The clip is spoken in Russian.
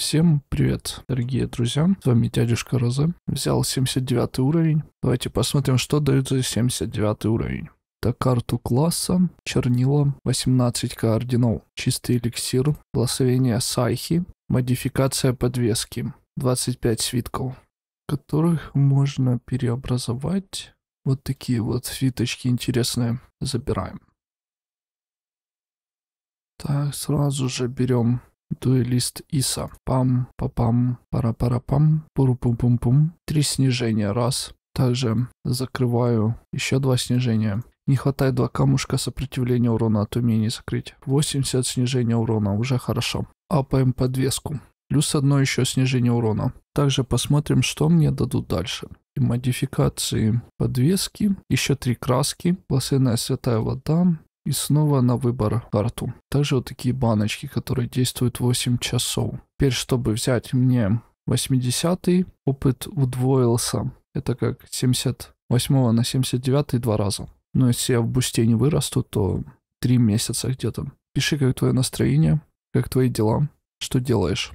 Всем привет, дорогие друзья. С вами дядюшка Роза. Взял 79 уровень. Давайте посмотрим, что дают за 79 уровень. Это карту класса, чернила, 18 координов, чистый эликсир, благословение сайхи, модификация подвески, 25 свитков, которых можно переобразовать. Вот такие вот свиточки интересные. Забираем. Так, сразу же берем Дуэлист Иса. Пам-папам, пара-пара-пам, пуру-пум-пум-пум. Три снижения, раз. Также закрываю еще два снижения. Не хватает два камушка сопротивления урона от умений закрыть. 80 снижения урона, уже хорошо. Апаем подвеску. Плюс одно еще снижение урона. Также посмотрим, что мне дадут дальше. И модификации подвески, еще три краски, пласенная святая вода, и снова на выбор карту. Также вот такие баночки, которые действуют 8 часов. Теперь, чтобы взять мне 80 опыт удвоился. Это как 78 на 79 два раза. Но если я в бусте не вырасту, то 3 месяца где-то. Пиши, как твое настроение, как твои дела, что делаешь.